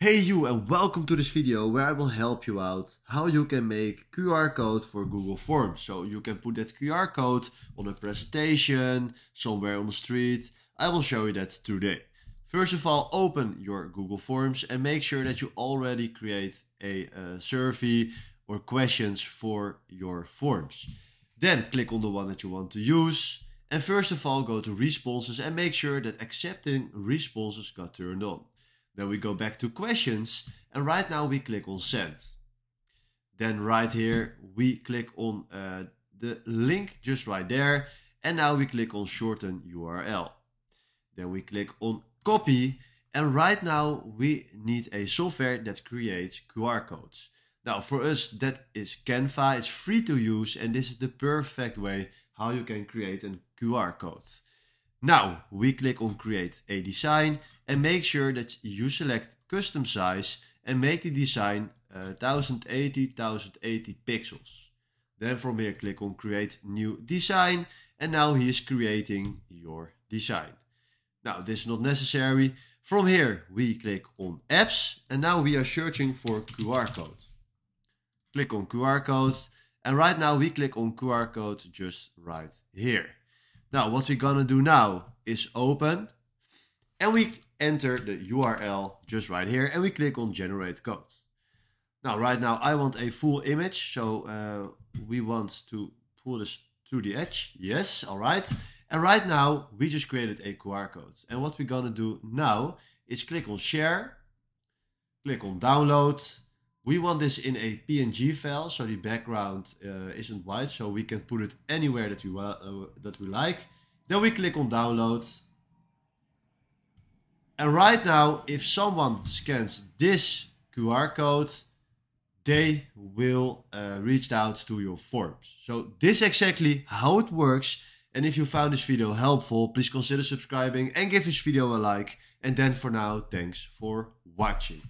Hey you and welcome to this video where I will help you out how you can make QR code for Google Forms. So you can put that QR code on a presentation, somewhere on the street. I will show you that today. First of all, open your Google Forms and make sure that you already create a, uh, survey or questions for your forms. Then click on the one that you want to use. And first of all, go to responses and make sure that accepting responses got turned on. Then we go back to questions and right now we click on send. Then right here, we click on uh, the link just right there. And now we click on shorten URL. Then we click on copy. And right now we need a software that creates QR codes. Now for us, that is Canva. It's free to use and this is the perfect way how you can create a QR code. Now we click on create a design and make sure that you select custom size and make the design uh, 1080 1080 pixels. Then from here click on create new design and now he is creating your design. Now this is not necessary. From here we click on apps and now we are searching for QR code. Click on QR code and right now we click on QR code just right here. Now, what we're gonna do now is open and we enter the URL just right here and we click on generate code. Now, right now I want a full image. So uh, we want to pull this to the edge. Yes, all right. And right now we just created a QR code. And what we're gonna do now is click on share, click on download, we want this in a PNG file, so the background uh, isn't white, so we can put it anywhere that we, uh, that we like. Then we click on download. And right now, if someone scans this QR code, they will uh, reach out to your forms. So this exactly how it works. And if you found this video helpful, please consider subscribing and give this video a like. And then for now, thanks for watching.